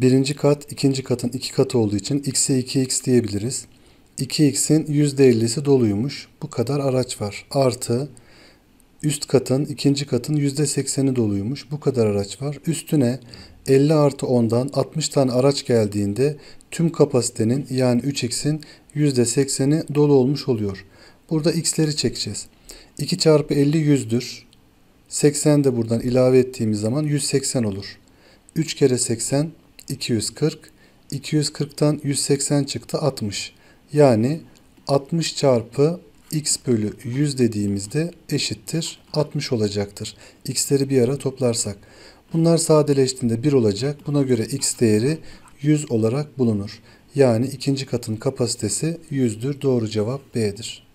Birinci kat ikinci katın iki katı olduğu için x'e 2x diyebiliriz. 2x'in %50'si doluymuş. Bu kadar araç var. Artı üst katın ikinci katın %80'i doluymuş. Bu kadar araç var. Üstüne 50 artı 10'dan 60 tane araç geldiğinde tüm kapasitenin yani 3x'in %80'i dolu olmuş oluyor. Burada x'leri çekeceğiz. 2 çarpı 50 100'dür. 80 de buradan ilave ettiğimiz zaman 180 olur. 3 kere 80 240. 240'tan 180 çıktı 60. Yani 60 çarpı x bölü 100 dediğimizde eşittir 60 olacaktır. x'leri bir ara toplarsak. Bunlar sadeleştiğinde 1 olacak. Buna göre x değeri 100 olarak bulunur. Yani ikinci katın kapasitesi 100'dür. Doğru cevap B'dir.